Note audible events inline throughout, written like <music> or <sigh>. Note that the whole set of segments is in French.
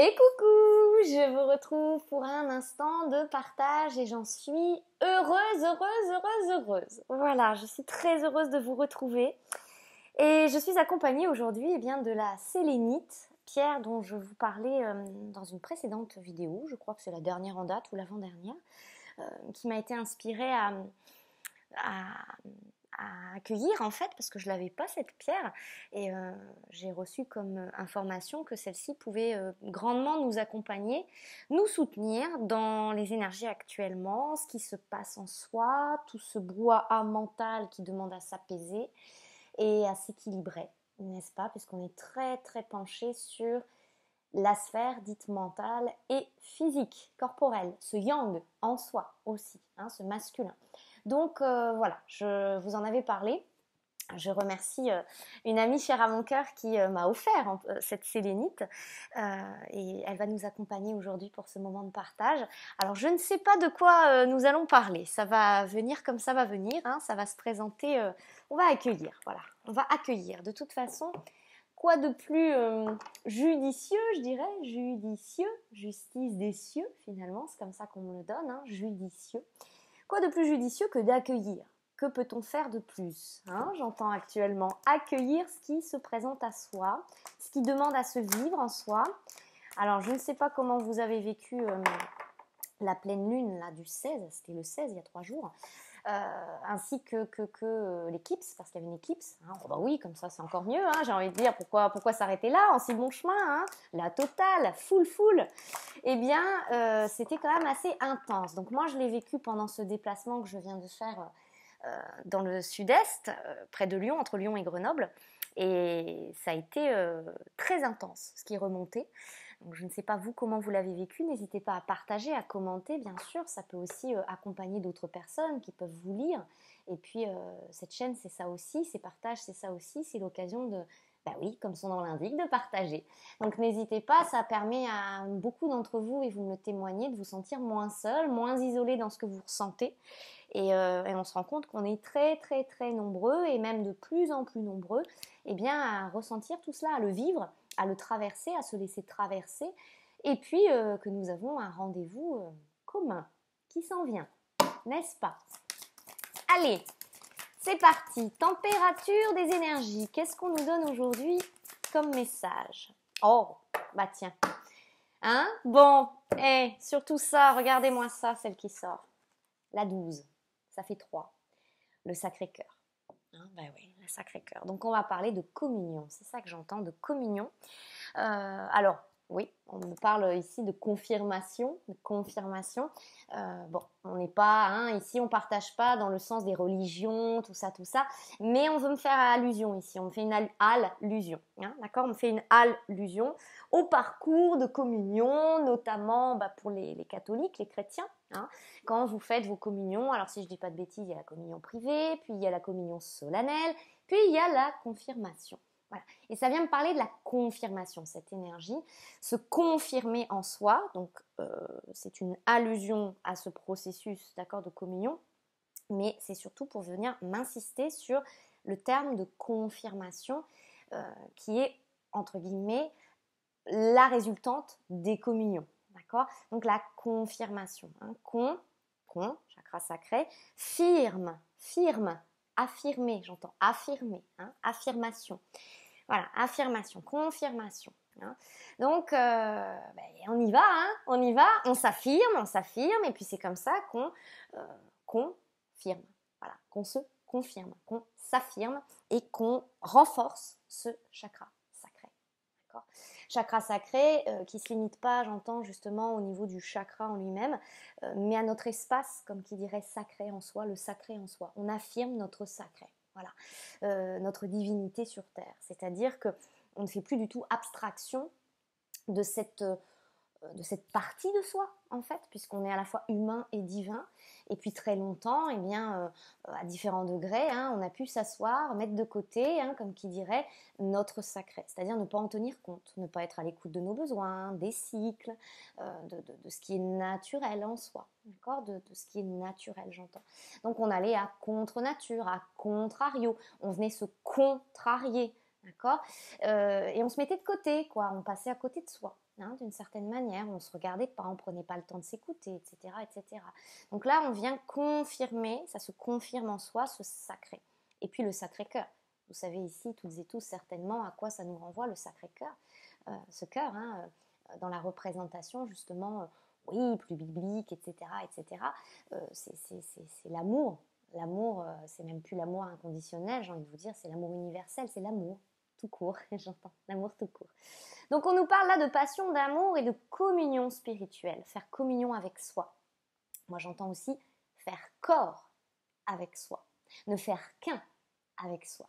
Et coucou, je vous retrouve pour un instant de partage et j'en suis heureuse, heureuse, heureuse, heureuse. Voilà, je suis très heureuse de vous retrouver. Et je suis accompagnée aujourd'hui eh bien, de la sélénite, pierre dont je vous parlais euh, dans une précédente vidéo, je crois que c'est la dernière en date ou l'avant-dernière, euh, qui m'a été inspirée à à accueillir en fait parce que je n'avais pas cette pierre et euh, j'ai reçu comme euh, information que celle-ci pouvait euh, grandement nous accompagner, nous soutenir dans les énergies actuellement, ce qui se passe en soi, tout ce brouhaha mental qui demande à s'apaiser et à s'équilibrer, n'est-ce pas Puisqu'on est très très penché sur la sphère dite mentale et physique, corporelle, ce yang en soi aussi, hein, ce masculin. Donc euh, voilà, je vous en avais parlé. Je remercie euh, une amie chère à mon cœur qui euh, m'a offert cette sélénite et elle va nous accompagner aujourd'hui pour ce moment de partage. Alors je ne sais pas de quoi nous allons parler, ça va venir comme ça va venir, hein. ça va se présenter, on va accueillir, voilà, on va accueillir. De toute façon, quoi de plus judicieux, je dirais, judicieux, justice des cieux finalement, c'est comme ça qu'on me le donne, hein, judicieux. Quoi de plus judicieux que d'accueillir Que peut-on faire de plus hein, J'entends actuellement accueillir ce qui se présente à soi, ce qui demande à se vivre en soi. Alors, je ne sais pas comment vous avez vécu euh, la pleine lune là, du 16, c'était le 16 il y a trois jours. Euh, ainsi que, que, que euh, parce qu'il y avait une équipe hein. oh, bah oui, comme ça c'est encore mieux, hein, j'ai envie de dire, pourquoi, pourquoi s'arrêter là, en si bon chemin hein. La totale, full full Eh bien, euh, c'était quand même assez intense. Donc moi, je l'ai vécu pendant ce déplacement que je viens de faire dans le sud-est, près de Lyon, entre Lyon et Grenoble. Et ça a été très intense, ce qui remontait je ne sais pas vous comment vous l'avez vécu, n'hésitez pas à partager, à commenter, bien sûr. Ça peut aussi euh, accompagner d'autres personnes qui peuvent vous lire. Et puis, euh, cette chaîne, c'est ça aussi, ces partages, c'est ça aussi, c'est l'occasion de, bah oui, comme son nom l'indique, de partager. Donc n'hésitez pas, ça permet à beaucoup d'entre vous, et vous me le témoignez, de vous sentir moins seul, moins isolé dans ce que vous ressentez. Et, euh, on se rend compte qu'on est très très très nombreux, et même de plus en plus nombreux, eh bien, à ressentir tout cela, à le vivre, à le traverser, à se laisser traverser, et puis euh, que nous avons un rendez-vous euh, commun qui s'en vient, n'est-ce pas Allez, c'est parti, température des énergies, qu'est-ce qu'on nous donne aujourd'hui comme message Oh, bah tiens. Hein Bon, et eh, surtout ça, regardez-moi ça, celle qui sort. La 12, ça fait 3. Le Sacré-Cœur. Hein, bah oui, Sacré-Cœur. Donc on va parler de communion, c'est ça que j'entends, de communion. Euh, alors oui, on parle ici de confirmation, de confirmation. Euh, bon, on n'est pas, hein, ici on partage pas dans le sens des religions, tout ça, tout ça, mais on veut me faire allusion ici, on fait une allusion, hein, d'accord On fait une allusion au parcours de communion, notamment bah, pour les, catholiques, les chrétiens, Hein. quand vous faites vos communions, alors si je dis pas de bêtises, il y a la communion privée, puis il y a la communion solennelle, puis il y a la confirmation. Et ça vient me parler de la confirmation, cette énergie, se confirmer en soi. Donc euh, c'est une allusion à ce processus, de communion, mais c'est surtout pour venir m'insister sur le terme de confirmation euh, qui est entre guillemets la résultante des communions. D'accord Donc la confirmation. Hein. con, con, chakra sacré. Firme, firme, affirmer, j'entends affirmer, hein. affirmation. Voilà, affirmation, confirmation. Hein. Donc, euh, ben, on y va, on y va, on s'affirme, on s'affirme, et puis c'est comme ça qu'on euh, confirme, voilà, qu'on se confirme, qu'on s'affirme et qu'on renforce ce chakra. Chakra sacré euh, qui qui se limite pas, j'entends justement au niveau du chakra en lui-même, euh, mais à notre espace, comme qui dirait sacré en soi, le sacré en soi. On affirme notre sacré, voilà, euh, notre divinité sur terre. C'est-à-dire que on ne fait plus du tout abstraction de cette euh, de cette partie de soi en fait puisqu'on est à la fois humain et divin et puis très longtemps eh bien euh, à différents degrés hein, on a pu s'asseoir mettre de côté hein, comme qui dirait notre sacré c'est-à-dire ne pas en tenir compte ne pas être à l'écoute de nos besoins des cycles euh, de, ce qui est naturel en soi d'accord de, ce qui est naturel j'entends donc on allait à contre nature à contrario on venait se contrarier d'accord et on se mettait de côté quoi on passait à côté de soi Hein, d'une certaine manière. On ne se regardait pas, on ne prenait pas le temps de s'écouter, etc., etc. Donc là, on vient confirmer, ça se confirme en soi, ce sacré. Et puis le sacré cœur. Vous savez ici, toutes et tous, certainement, à quoi ça nous renvoie le sacré cœur. Euh, ce cœur, hein, euh, dans la représentation, justement, euh, oui, plus biblique, etc., etc. c'est l'amour. L'amour, c'est même plus l'amour inconditionnel, j'ai envie de vous dire, c'est l'amour universel, c'est l'amour tout court, <laughs> j'entends, l'amour tout court. Donc on nous parle là de passion, d'amour et de communion spirituelle, faire communion avec soi. Moi j'entends aussi faire corps avec soi, ne faire qu'un avec soi.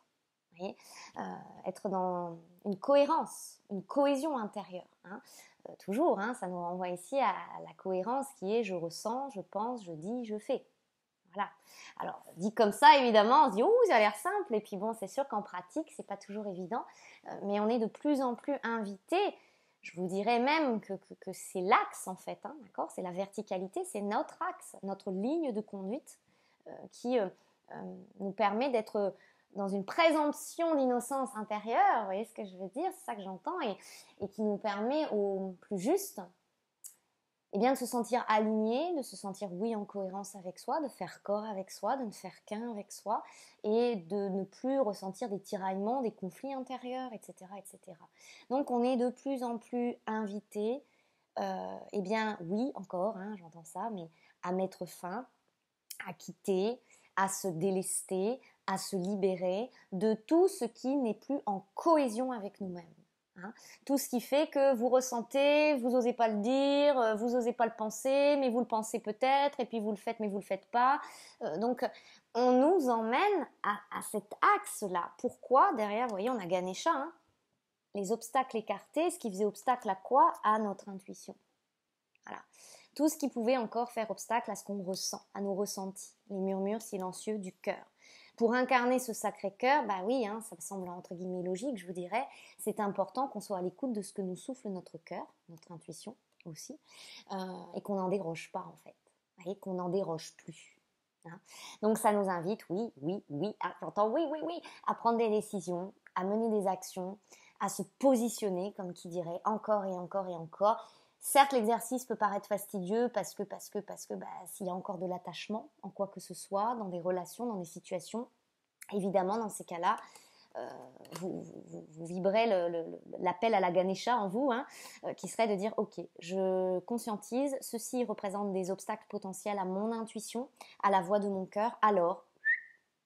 Euh, être dans une cohérence, une cohésion intérieure. Hein. Euh, toujours, hein, ça nous renvoie ici à la cohérence qui est je ressens, je pense, je dis, je fais. Voilà. Alors, dit comme ça, évidemment, on se dit, ouh, ça a l'air simple. Et puis bon, c'est sûr qu'en pratique, c'est pas toujours évident. Euh, mais on est de plus en plus invité. Je vous dirais même que, c'est l'axe, en fait. Hein, d'accord c'est la verticalité, c'est notre axe, notre ligne de conduite euh, qui euh, nous permet d'être dans une présomption d'innocence intérieure. Vous voyez ce que je veux dire C'est ça que j'entends. et qui nous permet au plus juste et eh bien, de se sentir aligné, de se sentir, oui, en cohérence avec soi, de faire corps avec soi, de ne faire qu'un avec soi, et de ne plus ressentir des tiraillements, des conflits intérieurs, etc. etc. Donc, on est de plus en plus invité, et euh, eh bien, oui, encore, hein, j'entends ça, mais à mettre fin, à quitter, à se délester, à se libérer de tout ce qui n'est plus en cohésion avec nous-mêmes. Hein. Tout ce qui fait que vous ressentez, vous n'osez pas le dire, euh, vous n'osez pas le penser, mais vous le pensez peut-être, et puis vous le faites, mais vous ne le faites pas. Euh, donc, on nous emmène à, cet axe-là. Pourquoi Derrière, vous voyez, on a gagné hein. Les obstacles écartés, ce qui faisait obstacle à quoi À notre intuition. Voilà. Tout ce qui pouvait encore faire obstacle à ce qu'on ressent, à nos ressentis, les murmures silencieux du cœur pour incarner ce sacré cœur, bah oui, hein, ça me semble entre guillemets logique, je vous dirais, c'est important qu'on soit à l'écoute de ce que nous souffle notre cœur, notre intuition aussi, euh, et qu'on n'en déroge pas en fait, et qu'on n'en déroge plus. Hein. Donc ça nous invite, oui, oui, oui, oui, oui, oui, à prendre des décisions, à mener des actions, à se positionner, comme qui dirait, encore et encore et encore, Certes, l'exercice peut paraître fastidieux parce que, parce que, parce que, bah, s'il y a encore de l'attachement en quoi que ce soit, dans des relations, dans des situations, évidemment, dans ces cas-là, euh, vous, vibrez l'appel à la Ganesha en vous, hein, euh, qui serait de dire Ok, je conscientise, ceci représente des obstacles potentiels à mon intuition, à la voix de mon cœur, alors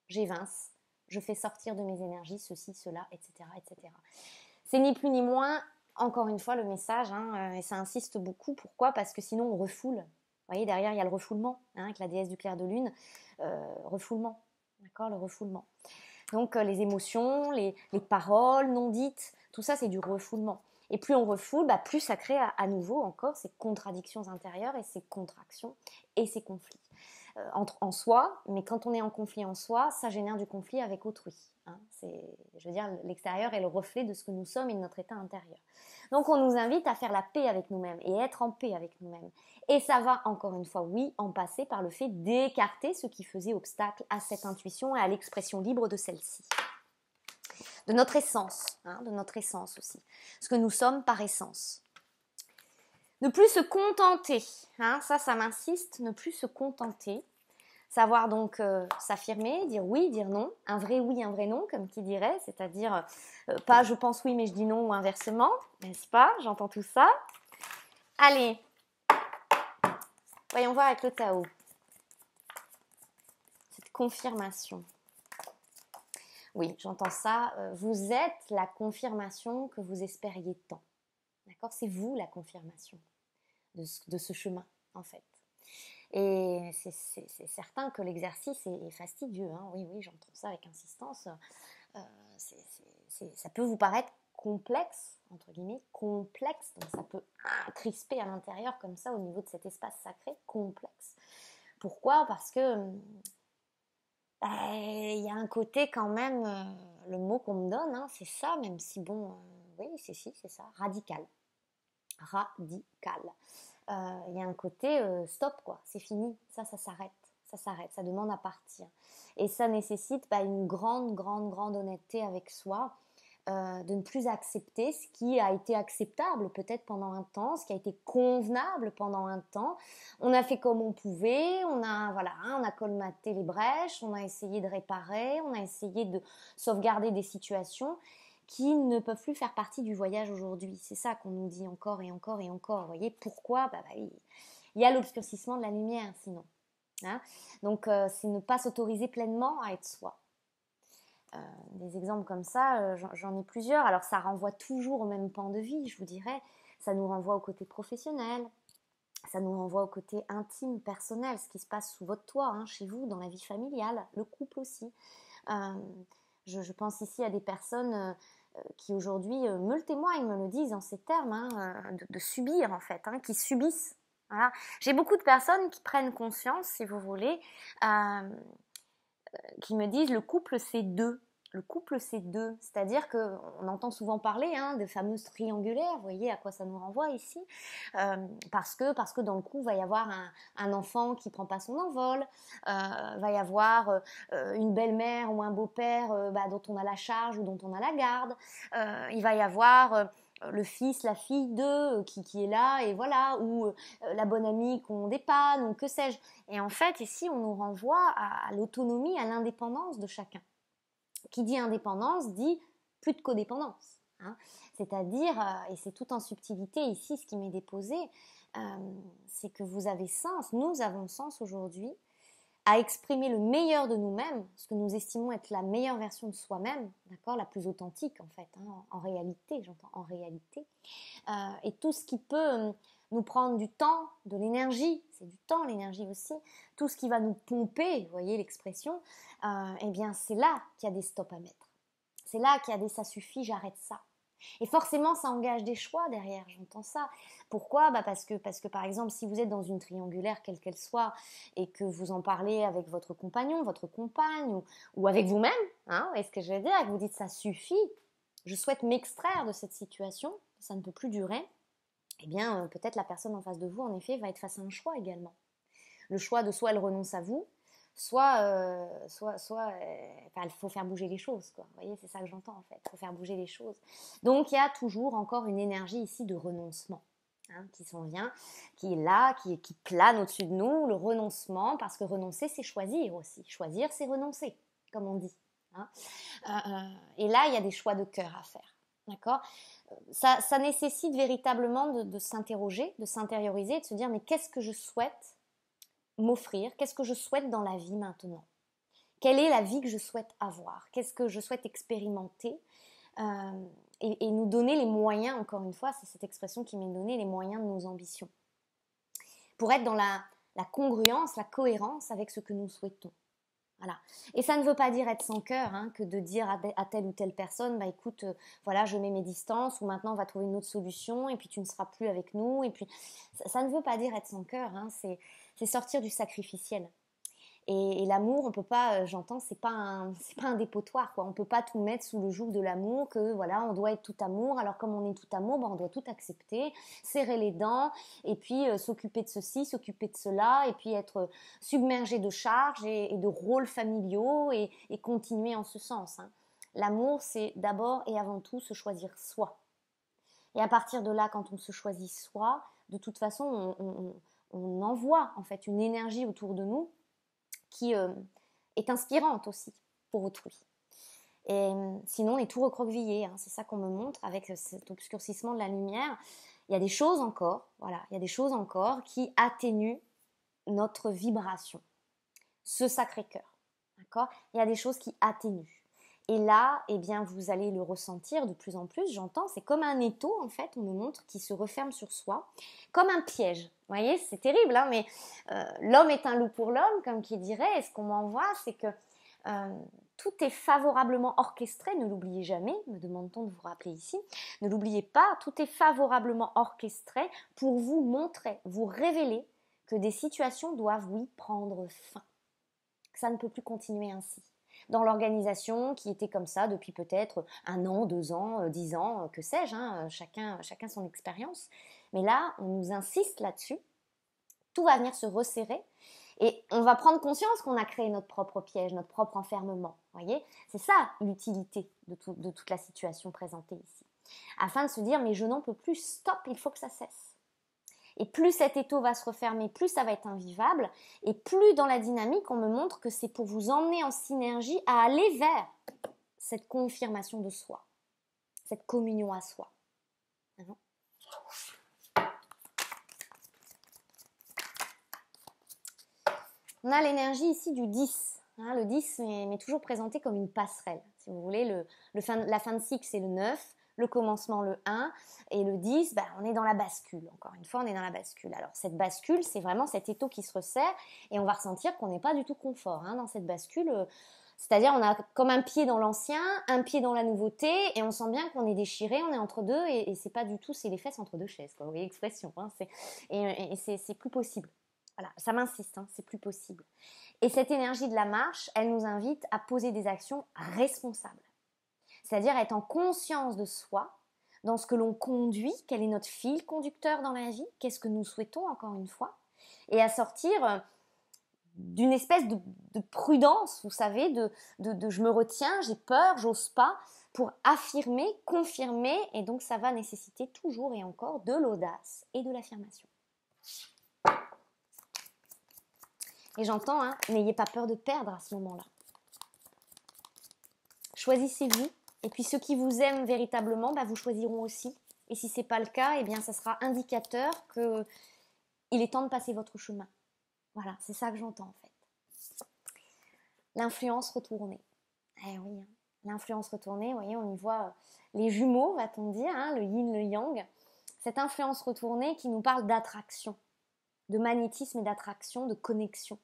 j'évince, je fais sortir de mes énergies ceci, cela, etc. etc. C'est ni plus ni moins encore une fois le message, hein, euh, et ça insiste beaucoup. Pourquoi Parce que sinon on refoule. Vous voyez, derrière, il y a le refoulement, hein, avec la déesse du clair de lune. Euh, refoulement, d'accord Le refoulement. Donc euh, les émotions, les, paroles non dites, tout ça c'est du refoulement. Et plus on refoule, bah, plus ça crée à nouveau encore ces contradictions intérieures et ces contractions et ces conflits. Euh, en soi, mais quand on est en conflit en soi, ça génère du conflit avec autrui. Hein. je veux dire, l'extérieur est le reflet de ce que nous sommes et de notre état intérieur. Donc on nous invite à faire la paix avec nous-mêmes et être en paix avec nous-mêmes. Et ça va, encore une fois, oui, en passer par le fait d'écarter ce qui faisait obstacle à cette intuition et à l'expression libre de celle-ci de notre essence, hein, de notre essence aussi, ce que nous sommes par essence. Ne plus se contenter, hein, ça, ça m'insiste, ne plus se contenter. Savoir donc euh, s'affirmer, dire oui, dire non, un vrai oui, un vrai non, comme qui dirait, c'est-à-dire euh, euh, pas je pense oui mais je dis non ou inversement, n'est-ce pas J'entends tout ça. Allez, voyons voir avec le Tao. Cette confirmation. Oui, j'entends ça. Vous êtes la confirmation que vous espériez tant. D'accord C'est vous la confirmation de, ce chemin, en fait. Et c'est certain que l'exercice est, fastidieux. Hein. Oui, oui, j'entends ça avec insistance. Euh, ça peut vous paraître complexe, entre guillemets, complexe. Donc ça peut crisper à l'intérieur comme ça au niveau de cet espace sacré, complexe. Pourquoi Parce que euh, il y a un côté quand même, euh, le mot qu'on me donne, hein, c'est ça, même si bon, oui, c'est si, c'est ça, radical radical. Euh, il y a un côté euh, stop, quoi, c'est fini, ça, ça s'arrête ça s'arrête, ça demande à partir. Et ça nécessite pas bah, une grande, grande, grande honnêteté avec soi, euh, de ne plus accepter ce qui a été acceptable peut-être pendant un temps, ce qui a été convenable pendant un temps. On a fait comme on pouvait, on a, voilà, hein, on a colmaté les brèches, on a essayé de réparer, on a essayé de sauvegarder des situations qui ne peuvent plus faire partie du voyage aujourd'hui. C'est ça qu'on nous dit encore et encore et encore. Vous voyez pourquoi bah, bah Il y a l'obscurcissement de la lumière sinon. Hein. Donc euh, c'est ne pas s'autoriser pleinement à être soi. Euh, des exemples comme ça, euh, j'en ai plusieurs. Alors ça renvoie toujours au même pan de vie, je vous dirais. Ça nous renvoie au côté professionnel, ça nous renvoie au côté intime, personnel, ce qui se passe sous votre toit, hein, chez vous, dans la vie familiale, le couple aussi. je, je, pense ici à des personnes qui aujourd'hui euh, me le témoignent, me le disent en ces termes, hein, euh, de, subir en fait, hein, qui subissent. J'ai beaucoup de personnes qui prennent conscience, si vous voulez, euh, qui me disent le couple c'est deux le couple, c'est deux. C'est-à-dire qu'on entend souvent parler hein, des fameuses triangulaires, vous voyez à quoi ça nous renvoie ici, euh, parce, que, parce que dans le coup, il va y avoir un, enfant qui prend pas son envol, euh, va y avoir euh, une belle-mère ou un beau-père bah, dont on a la charge ou dont on a la garde, il va y avoir le fils, la fille d'eux qui, qui, est là, et voilà, ou la bonne amie qu'on dépanne, ou que sais-je. Et en fait, ici, on nous renvoie à l'autonomie, à l'indépendance de chacun qui dit indépendance dit plus de codépendance. Hein. C'est-à-dire, euh, et c'est tout en subtilité ici ce qui m'est déposé, euh, c'est que vous avez sens, nous avons sens aujourd'hui à exprimer le meilleur de nous-mêmes, ce que nous estimons être la meilleure version de soi-même, d'accord, la plus authentique en fait, hein, en, réalité, j'entends en réalité, euh, et tout ce qui peut nous prendre du temps, de l'énergie, c'est du temps, l'énergie aussi, tout ce qui va nous pomper, vous voyez l'expression, euh, eh bien c'est là qu'il y a des stops à mettre. C'est là qu'il y a des ça suffit, j'arrête ça. Et forcément, ça engage des choix derrière, j'entends ça. Pourquoi bah parce, que, parce que, par exemple, si vous êtes dans une triangulaire, quelle qu'elle soit, et que vous en parlez avec votre compagnon, votre compagne, ou, avec vous-même, hein, est-ce que je vais dire, que vous dites ça suffit, je souhaite m'extraire de cette situation, ça ne peut plus durer, eh bien, euh, peut-être la personne en face de vous, en effet, va être face à un choix également. Le choix de soit elle renonce à vous, soit, euh, soit, soit, euh, il faut faire bouger les choses, quoi. Vous voyez, c'est ça que j'entends en fait. Il faut faire bouger les choses. Donc, il y a toujours encore une énergie ici de renoncement. Hein, qui s'en vient, qui est là, qui, qui plane au-dessus de nous, le renoncement, parce que renoncer, c'est choisir aussi. Choisir, c'est renoncer, comme on dit. Hein. et là, il y a des choix de cœur à faire. D'accord ça, nécessite véritablement de, s'interroger, de s'intérioriser, de se dire mais qu'est-ce que je souhaite m'offrir Qu'est-ce que je souhaite dans la vie maintenant Quelle est la vie que je souhaite avoir Qu'est-ce que je souhaite expérimenter euh, et, nous donner les moyens, encore une fois, c'est cette expression qui m'est donnée, les moyens de nos ambitions. Pour être dans la congruence, la cohérence avec ce que nous souhaitons. Et ça ne veut pas dire être sans cœur, hein, que de dire à, telle ou telle personne, bah écoute, euh, voilà, je mets mes distances, ou maintenant on va trouver une autre solution, et puis tu ne seras plus avec nous, et puis ça, ne veut pas dire être sans cœur, hein, c'est sortir du sacrificiel. Et, l'amour, on peut pas, euh, j'entends, c'est pas un, c'est pas un dépotoir, quoi. On peut pas tout mettre sous le joug de l'amour, que voilà, on doit être tout amour. Alors comme on est tout amour, bah, on doit tout accepter, serrer les dents, et puis euh, s'occuper de ceci, s'occuper de cela, et puis être euh, submergé de charges et, de rôles familiaux, et, continuer en ce sens. Hein. L'amour, c'est d'abord et avant tout se choisir soi. Et à partir de là, quand on se choisit soi, de toute façon, on, on envoie en fait une énergie autour de nous qui euh, est inspirante aussi pour autrui. Et euh, sinon, on est tout recroquevillé. Hein. C'est ça qu'on me montre avec euh, cet obscurcissement de la lumière. Il y a des choses encore, voilà, il y a des choses encore qui atténuent notre vibration, ce sacré cœur. D'accord Il y a des choses qui atténuent. Et là, eh bien, vous allez le ressentir de plus en plus, j'entends. C'est comme un étau, en fait, on me montre, qui se referme sur soi, comme un piège. Vous voyez, c'est terrible, hein, mais euh, l'homme est un loup pour l'homme, comme qui dirait. Et ce qu'on m'envoie, c'est que euh, tout est favorablement orchestré, ne l'oubliez jamais, me demande-t-on de vous rappeler ici. Ne l'oubliez pas, tout est favorablement orchestré pour vous montrer, vous révéler que des situations doivent, oui, prendre fin. Que ça ne peut plus continuer ainsi dans l'organisation qui était comme ça depuis peut-être un an, deux ans, euh, dix ans, euh, que sais-je, hein, euh, chacun, chacun son expérience. Mais là, on nous insiste là-dessus, tout va venir se resserrer et on va prendre conscience qu'on a créé notre propre piège, notre propre enfermement. Voyez, c'est ça l'utilité de toute la situation présentée ici. Afin de se dire, mais je n'en peux plus, stop, il faut que ça cesse. Et plus cet étau va se refermer, plus ça va être invivable. Et plus dans la dynamique, on me montre que c'est pour vous emmener en synergie à aller vers cette confirmation de soi, cette communion à soi. Ah on a l'énergie ici du 10. Hein. le 10 m'est toujours présenté comme une passerelle. Si vous voulez, la fin de cycle, c'est le 9 le commencement le 1 et le 10, bah, on est dans la bascule. Encore une fois, on est dans la bascule. Alors cette bascule, c'est vraiment cet étau qui se resserre et on va ressentir qu'on n'est pas du tout confort hein, dans cette bascule. Euh, c'est-à-dire, on a comme un pied dans l'ancien, un pied dans la nouveauté, et on sent bien qu'on est déchiré, on est entre deux, et, c'est pas du tout, c'est les fesses entre deux chaises, quoi. Vous voyez l'expression, hein, et, c'est plus possible. Voilà, ça m'insiste, hein, c'est plus possible. Et cette énergie de la marche, elle nous invite à poser des actions responsables c'est-à-dire être en conscience de soi, dans ce que l'on conduit, quel est notre fil conducteur dans la vie, qu'est-ce que nous souhaitons encore une fois, et à sortir euh, d'une espèce de, prudence, vous savez, de, je me retiens, j'ai peur, j'ose pas, pour affirmer, confirmer, et donc ça va nécessiter toujours et encore de l'audace et de l'affirmation. Et j'entends, hein, n'ayez pas peur de perdre à ce moment-là. Choisissez-vous et puis ceux qui vous aiment véritablement, bah, vous choisiront aussi. Et si ce n'est pas le cas, eh bien, ça sera indicateur qu'il est temps de passer votre chemin. Voilà, c'est ça que j'entends en fait. L'influence retournée. Eh oui, hein. l'influence retournée, vous voyez, on y voit euh, les jumeaux, va-t-on dire, hein, le yin, le yang. Cette influence retournée qui nous parle d'attraction, de magnétisme et d'attraction, de connexion.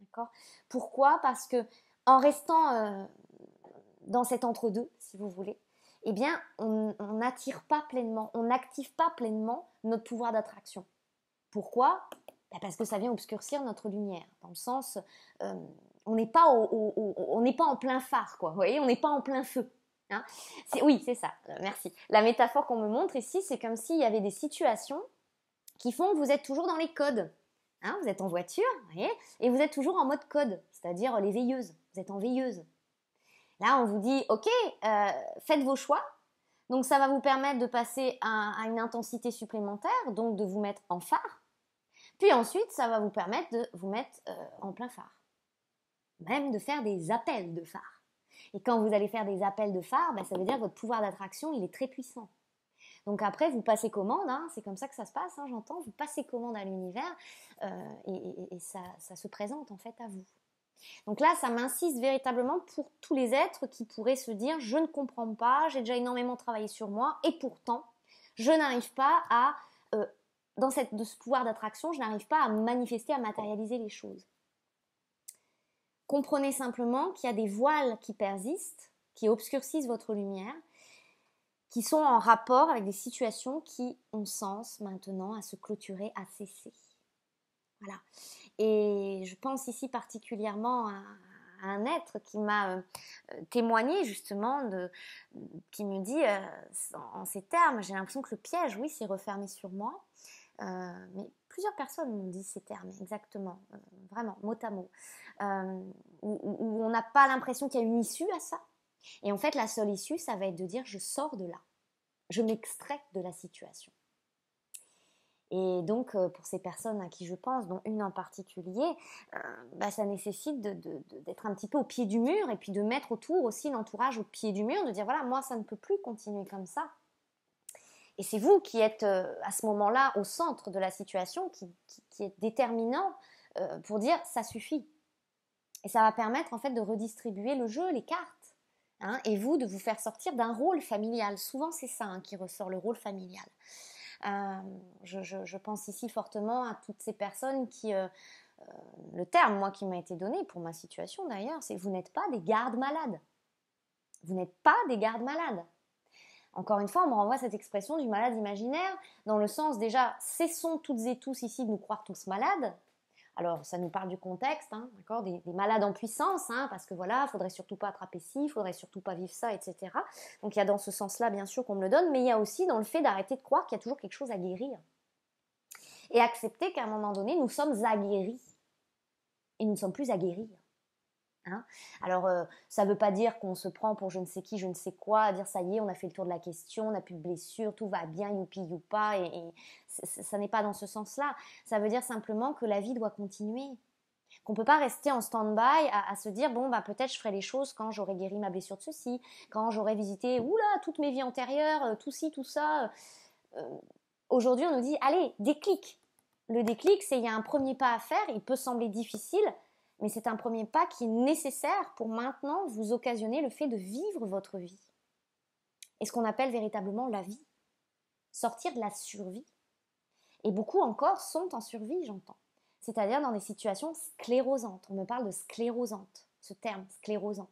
D'accord Pourquoi Parce que en restant euh, dans cet entre-deux, si vous voulez, eh bien, on n'attire pas pleinement, on n'active pas pleinement notre pouvoir d'attraction. Pourquoi bah, Parce que ça vient obscurcir notre lumière, dans le sens, euh, on n'est pas, au, n'est pas en plein phare, quoi, vous voyez, on n'est pas en plein feu. Hein oui, c'est ça, euh, merci. La métaphore qu'on me montre ici, c'est comme s'il y avait des situations qui font que vous êtes toujours dans les codes. Hein, vous êtes en voiture, vous voyez, et vous êtes toujours en mode code, c'est-à-dire les veilleuses. Vous êtes en veilleuse. Là, on vous dit, OK, euh, faites vos choix. Donc, ça va vous permettre de passer à, une intensité supplémentaire, donc de vous mettre en phare. Puis ensuite, ça va vous permettre de vous mettre euh, en plein phare. Même de faire des appels de phare. Et quand vous allez faire des appels de phare, ben, ça veut dire que votre pouvoir d'attraction, il est très puissant. Donc après, vous passez commande, hein. c'est comme ça que ça se passe, hein, j'entends, vous passez commande à l'univers euh, et, ça se présente en fait à vous. Donc là, ça m'insiste véritablement pour tous les êtres qui pourraient se dire je ne comprends pas, j'ai déjà énormément travaillé sur moi et pourtant, je n'arrive pas à, euh, dans cette, de ce pouvoir d'attraction, je n'arrive pas à manifester, à matérialiser les choses. Comprenez simplement qu'il y a des voiles qui persistent, qui obscurcissent votre lumière, qui sont en rapport avec des situations qui ont sens maintenant à se clôturer, à cesser. Et je pense ici particulièrement à, un être qui m'a euh, témoigné justement qui me dit euh, en, ces termes, j'ai l'impression que le piège, oui, s'est refermé sur moi. Euh, mais plusieurs personnes m'ont dit ces termes exactement, vraiment mot à mot, où, on n'a pas l'impression qu'il y a une issue à ça. Et en fait, la seule issue, ça va être de dire je sors de là, je m'extrais de la situation. Et donc, euh, pour ces personnes à qui je pense, dont une en particulier, euh, bah, ça nécessite d'être un petit peu au pied du mur et puis de mettre autour aussi l'entourage au pied du mur, de dire voilà, moi, ça ne peut plus continuer comme ça. Et c'est vous qui êtes euh, à ce moment-là au centre de la situation, qui, qui, est déterminant pour dire ça suffit. Et ça va permettre en fait de redistribuer le jeu, les cartes, hein, et vous de vous faire sortir d'un rôle familial. Souvent c'est ça hein, qui ressort, le rôle familial. Euh, je, pense ici fortement à toutes ces personnes qui... Euh, euh, le terme, moi, qui m'a été donné pour ma situation d'ailleurs, c'est vous n'êtes pas des gardes malades. Vous n'êtes pas des gardes malades. Encore une fois, on me renvoie cette expression du malade imaginaire, dans le sens déjà, cessons toutes et tous ici de nous croire tous malades, alors, ça nous parle du contexte, hein, d'accord des, malades en puissance, hein, parce que voilà, il faudrait surtout pas attraper ci, faudrait surtout pas vivre ça, etc. Donc, il y a dans ce sens-là, bien sûr, qu'on me le donne, mais il y a aussi dans le fait d'arrêter de croire qu'il y a toujours quelque chose à guérir. Et accepter qu'à un moment donné, nous sommes aguerris. Et nous ne sommes plus à guérir. Hein. Alors, euh, ça ne veut pas dire qu'on se prend pour je ne sais qui, je ne sais quoi, dire ça y est, on a fait le tour de la question, on n'a plus de blessure, tout va bien, youpi, youpa, et, ça n'est pas dans ce sens-là. Ça veut dire simplement que la vie doit continuer. Qu'on ne peut pas rester en stand-by à, se dire, bon, bah, peut-être je ferai les choses quand j'aurai guéri ma blessure de ceci, quand j'aurai visité, oula, toutes mes vies antérieures, euh, tout ci, tout ça. Euh, aujourd'hui, on nous dit, allez, déclic. Le déclic, c'est il y a un premier pas à faire, il peut sembler difficile, mais c'est un premier pas qui est nécessaire pour maintenant vous occasionner le fait de vivre votre vie. Et ce qu'on appelle véritablement la vie. Sortir de la survie. Et beaucoup encore sont en survie, j'entends. C'est-à-dire dans des situations sclérosantes. On me parle de sclérosante, ce terme, sclérosant.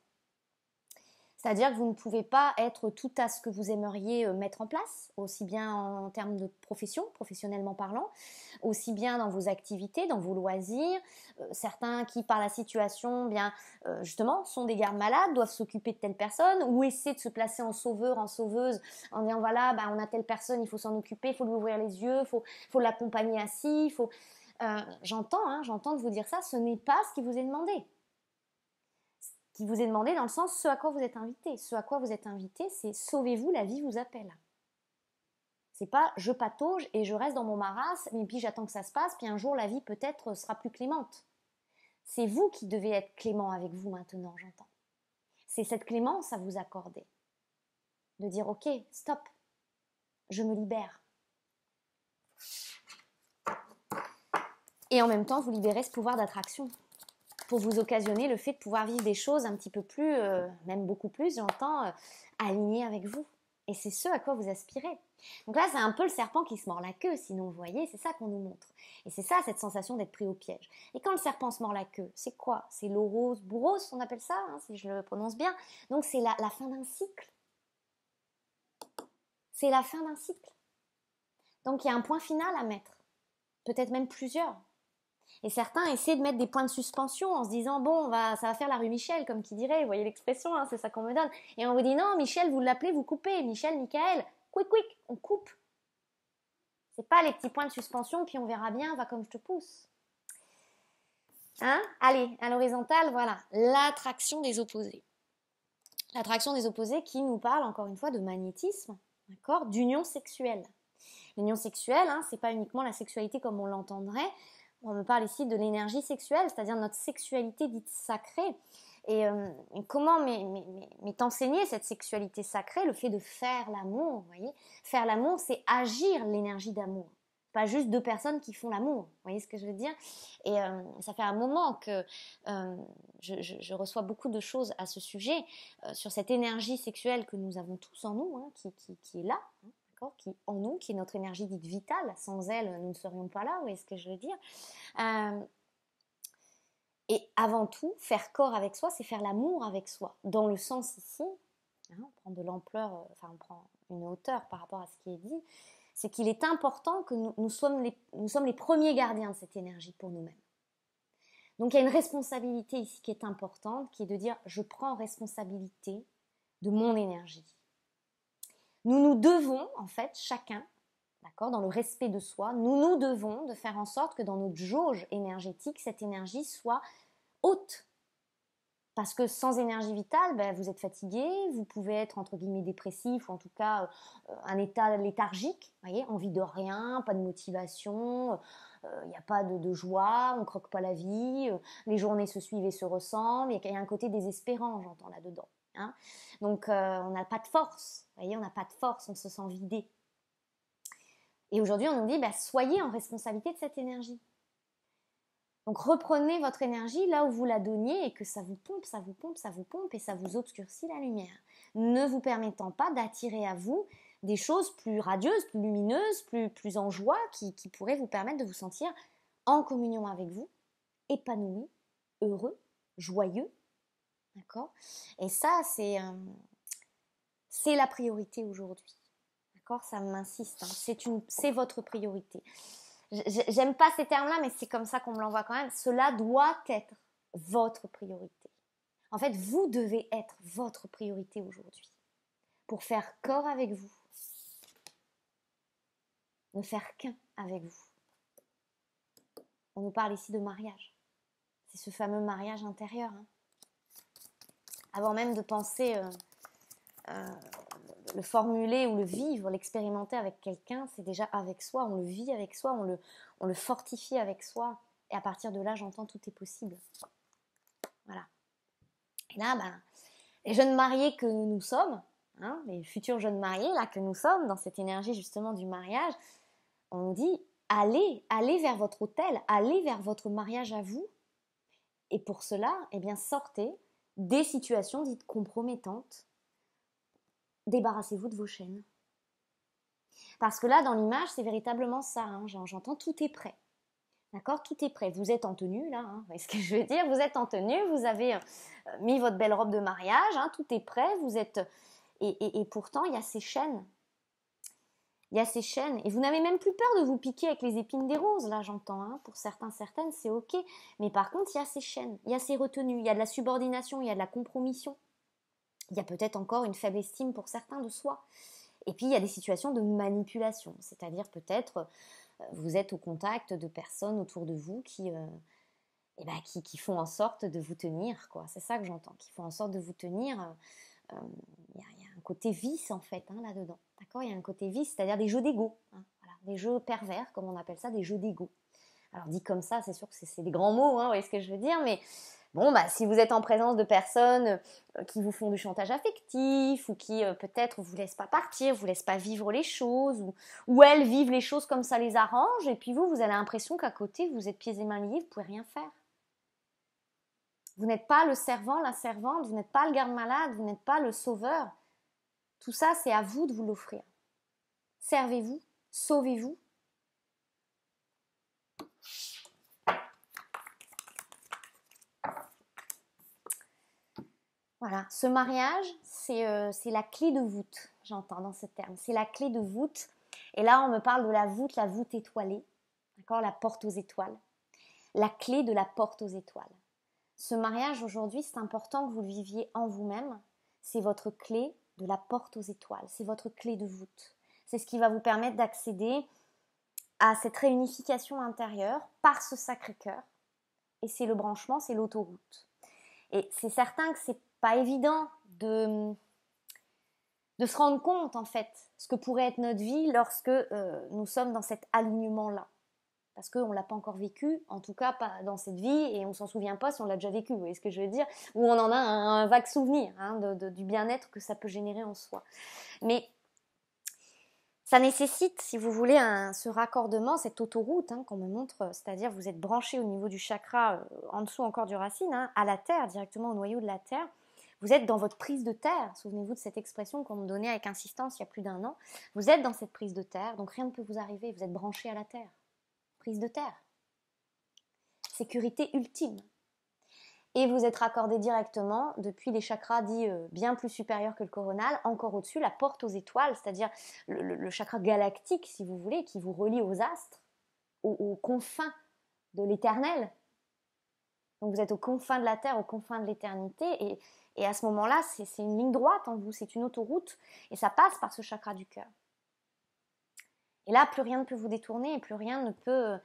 C'est-à-dire que vous ne pouvez pas être tout à ce que vous aimeriez euh, mettre en place, aussi bien en termes de profession, professionnellement parlant, aussi bien dans vos activités, dans vos loisirs. Euh, certains qui, par la situation, eh bien euh, justement, sont des gardes malades, doivent s'occuper de telle personne, ou essayer de se placer en sauveur, en sauveuse, en disant voilà, bah, on a telle personne, il faut s'en occuper, il faut lui ouvrir les yeux, il faut, l'accompagner ainsi. » faut... j'entends, hein, j'entends de vous dire ça, ce n'est pas ce qui vous est demandé qui vous est demandé dans le sens ce à quoi vous êtes invité. Ce à quoi vous êtes invité, c'est sauvez-vous, la vie vous appelle. C'est pas je patauge et je reste dans mon maras, mais puis j'attends que ça se passe, puis un jour la vie peut-être sera plus clémente. C'est vous qui devez être clément avec vous maintenant, j'entends. C'est cette clémence à vous accorder. De dire ok, stop, je me libère. Et en même temps, vous libérez ce pouvoir d'attraction pour vous occasionner le fait de pouvoir vivre des choses un petit peu plus, euh, même beaucoup plus, j'entends, euh, alignées avec vous. Et c'est ce à quoi vous aspirez. Donc là, c'est un peu le serpent qui se mord la queue, sinon vous voyez, c'est ça qu'on nous montre. Et c'est ça, cette sensation d'être pris au piège. Et quand le serpent se mord la queue, c'est quoi C'est l'orose, bourrose, on appelle ça, hein, si je le prononce bien. Donc c'est la fin d'un cycle. C'est la fin d'un cycle. Donc il y a un point final à mettre. Peut-être même plusieurs, et certains essaient de mettre des points de suspension en se disant bon, va, ça va faire la rue Michel, comme qui dirait, vous voyez l'expression, hein, c'est ça qu'on me donne. Et on vous dit non, Michel, vous l'appelez, vous coupez. Michel, Michael, quick, quick, on coupe. C'est pas les petits points de suspension, puis on verra bien, va comme je te pousse. Hein Allez, à l'horizontale, voilà, l'attraction des opposés. L'attraction des opposés qui nous parle encore une fois de magnétisme, d'accord, d'union sexuelle. L'union sexuelle, hein, c'est pas uniquement la sexualité comme on l'entendrait, on me parle ici de l'énergie sexuelle, c'est-à-dire notre sexualité dite sacrée. Et euh, comment m'est enseignée cette sexualité sacrée, le fait de faire l'amour, voyez Faire l'amour, c'est agir l'énergie d'amour, pas juste deux personnes qui font l'amour, Vous voyez ce que je veux dire Et euh, ça fait un moment que euh, je, reçois beaucoup de choses à ce sujet, sur cette énergie sexuelle que nous avons tous en nous, hein, qui, est là, hein qui en nous, qui est notre énergie dite vitale. Sans elle, nous ne serions pas là, vous voyez ce que je veux dire euh, Et avant tout, faire corps avec soi, c'est faire l'amour avec soi. Dans le sens ici, hein, on prend de l'ampleur, euh, enfin on prend une hauteur par rapport à ce qui est dit, c'est qu'il est important que nous, nous sommes les premiers gardiens de cette énergie pour nous-mêmes. Donc il y a une responsabilité ici qui est importante, qui est de dire je prends responsabilité de mon énergie. Nous nous devons, en fait, chacun, d'accord, dans le respect de soi, nous nous devons de faire en sorte que dans notre jauge énergétique, cette énergie soit haute. Parce que sans énergie vitale, ben, vous êtes fatigué, vous pouvez être entre guillemets dépressif ou en tout cas euh, un état léthargique, voyez, envie de rien, pas de motivation, il euh, n'y a pas de, joie, on croque pas la vie, euh, les journées se suivent et se ressemblent, il y, a un côté désespérant, j'entends là-dedans. Hein. Donc on n'a pas de force, vous voyez, on n'a pas de force, on se sent vidé. Et aujourd'hui, on nous dit, bah, soyez en responsabilité de cette énergie. Donc reprenez votre énergie là où vous la donniez et que ça vous pompe, ça vous pompe, ça vous pompe et ça vous obscurcit la lumière, ne vous permettant pas d'attirer à vous des choses plus radieuses, plus lumineuses, plus, plus en joie, qui, qui pourraient vous permettre de vous sentir en communion avec vous, épanoui, heureux, joyeux. D'accord Et ça, c'est... Euh, c'est la priorité aujourd'hui. D'accord Ça m'insiste. Hein. C'est, votre priorité. J'aime pas ces termes-là, mais c'est comme ça qu'on me l'envoie quand même. Cela doit être votre priorité. En fait, vous devez être votre priorité aujourd'hui pour faire corps avec vous, ne faire qu'un avec vous. On nous parle ici de mariage. C'est ce fameux mariage intérieur. Hein. Avant même de penser euh, euh, le formuler ou le vivre, l'expérimenter avec quelqu'un, c'est déjà avec soi, on le vit avec soi, on le, on le fortifie avec soi. Et à partir de là, j'entends tout est possible. Voilà. Et là, ben, les jeunes mariés que nous sommes, hein, les futurs jeunes mariés là que nous sommes, dans cette énergie justement du mariage, on dit allez, allez vers votre hôtel, allez vers votre mariage à vous. Et pour cela, eh bien, sortez des situations dites compromettantes débarrassez-vous de vos chaînes. Parce que là, dans l'image, c'est véritablement ça. Hein. J'entends tout est prêt. D'accord Tout est prêt. Vous êtes en tenue, là. Hein, ce que je veux dire Vous êtes en tenue, vous avez euh, mis votre belle robe de mariage, hein. tout est prêt, vous êtes. Et, et pourtant, il y a ces chaînes. Il y a ces chaînes. Et vous n'avez même plus peur de vous piquer avec les épines des roses, là, j'entends. Hein. Pour certains, certaines, c'est OK. Mais par contre, il y a ces chaînes, il y a ces retenues, il y a de la subordination, il y a de la compromission. Il y a peut-être encore une faible estime pour certains de soi. Et puis il y a des situations de manipulation, c'est-à-dire peut-être euh, vous êtes au contact de personnes autour de vous qui, euh, eh ben, qui, font en sorte de vous tenir, quoi. C'est ça que j'entends, qui font en sorte de vous tenir. Euh, il y, a un côté vice en fait hein, là-dedans, d'accord Il y a un côté vice, c'est-à-dire des jeux d'ego, hein, des jeux pervers, comme on appelle ça, des jeux d'ego. Alors dit comme ça, c'est sûr que c'est des grands mots, hein, vous voyez ce que je veux dire, mais Bon, bah, si vous êtes en présence de personnes euh, qui vous font du chantage affectif ou qui euh, peut-être vous laissent pas partir, vous laissent pas vivre les choses ou, elles vivent les choses comme ça les arrange et puis vous, vous avez l'impression qu'à côté, vous êtes pieds et mains liés, vous pouvez rien faire. Vous n'êtes pas le servant, la servante, vous n'êtes pas le garde-malade, vous n'êtes pas le sauveur. Tout ça, c'est à vous de vous l'offrir. Servez-vous, sauvez-vous. Voilà, ce mariage, euh, c'est la clé de voûte, j'entends dans ce terme. C'est la clé de voûte. Et là, on me parle de la voûte, la voûte étoilée, d'accord, la porte aux étoiles. La clé de la porte aux étoiles. Ce mariage aujourd'hui, c'est important que vous le viviez en vous-même. C'est votre clé de la porte aux étoiles. C'est votre clé de voûte. C'est ce qui va vous permettre d'accéder à cette réunification intérieure par ce sacré cœur. Et c'est le branchement, c'est l'autoroute. Et c'est certain que c'est pas évident de, mm, de se rendre compte en fait ce que pourrait être notre vie lorsque euh, nous sommes dans cet alignement-là. Parce qu'on ne l'a pas encore vécu, en tout cas pas dans cette vie, et on s'en souvient pas si on l'a déjà vécu, vous voyez ce que je veux dire Ou on en a un, vague souvenir hein, du bien-être que ça peut générer en soi. Mais ça nécessite, si vous voulez, un, ce raccordement, cette autoroute hein, qu'on me montre, euh, c'est-à-dire vous êtes branché au niveau du chakra, euh, en dessous encore du racine, hein, à la terre, directement au noyau de la terre. Vous êtes dans votre prise de terre. Souvenez-vous de cette expression qu'on me donnait avec insistance il y a plus d'un an. Vous êtes dans cette prise de terre, donc rien ne peut vous arriver. Vous êtes branché à la terre. Prise de terre. Sécurité ultime. Et vous êtes raccordé directement depuis les chakras dits euh, bien plus supérieurs que le coronal, encore au-dessus, la porte aux étoiles, c'est-à-dire le, chakra galactique, si vous voulez, qui vous relie aux astres, aux confins de l'éternel, donc vous êtes aux confins de la Terre, aux confins de l'éternité. Et, à ce moment-là, c'est une ligne droite en vous, c'est une autoroute. Et ça passe par ce chakra du cœur. Et là, plus rien ne peut vous détourner et plus rien ne peut...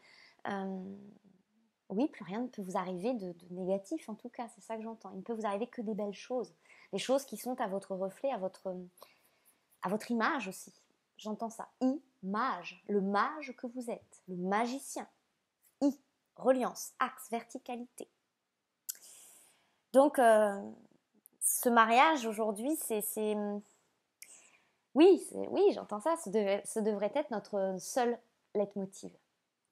Euh, oui, plus rien ne peut vous arriver de, négatif, en tout cas, c'est ça que j'entends. Il ne peut vous arriver que des belles choses, des choses qui sont à votre reflet, à votre, à votre image aussi. J'entends ça. mage, le mage que vous êtes, le magicien. I, reliance, axe, verticalité. Donc, euh, ce mariage aujourd'hui, c'est. Oui, oui j'entends ça. Ce, devrait être notre seul leitmotiv.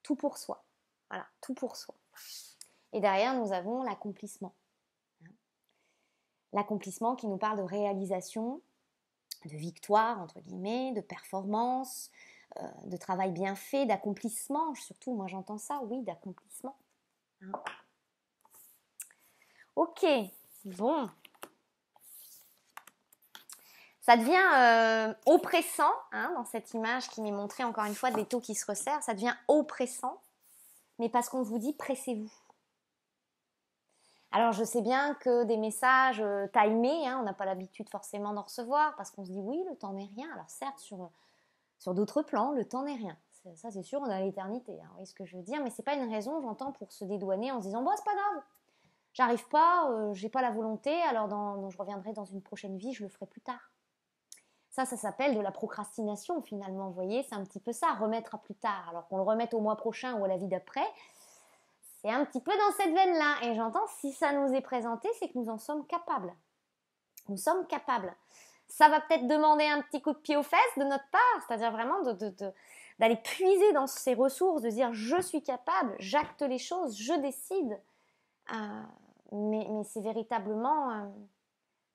Tout pour soi. Voilà, tout pour soi. Et derrière, nous avons l'accomplissement. L'accomplissement qui nous parle de réalisation, de victoire, entre guillemets, de performance, euh, de travail bien fait, d'accomplissement. Surtout, moi j'entends ça, oui, d'accomplissement. Hein. Ok, bon. Ça devient euh, oppressant, hein, dans cette image qui m'est montrée encore une fois des taux qui se resserrent, ça devient oppressant, mais parce qu'on vous dit pressez-vous. Alors je sais bien que des messages euh, timés, hein, on n'a pas l'habitude forcément d'en recevoir, parce qu'on se dit oui, le temps n'est rien. Alors certes, sur, euh, sur d'autres plans, le temps n'est rien. Ça c'est sûr, on a l'éternité, hein, vous voyez ce que je veux dire, mais ce n'est pas une raison, j'entends, pour se dédouaner en se disant bon, c'est pas grave, j'arrive pas, euh, j'ai pas la volonté, alors je reviendrai dans une prochaine vie, je le ferai plus tard. Ça, ça s'appelle de la procrastination finalement, vous voyez, c'est un petit peu ça, remettre à plus tard, alors qu'on le remette au mois prochain ou à la vie d'après. C'est un petit peu dans cette veine-là, et j'entends, si ça nous est présenté, c'est que nous en sommes capables. Nous sommes capables. Ça va peut-être demander un petit coup de pied aux fesses de notre part, c'est-à-dire vraiment d'aller puiser dans ces ressources, de dire je suis capable, j'acte les choses, je décide. Euh, mais, c'est véritablement, euh,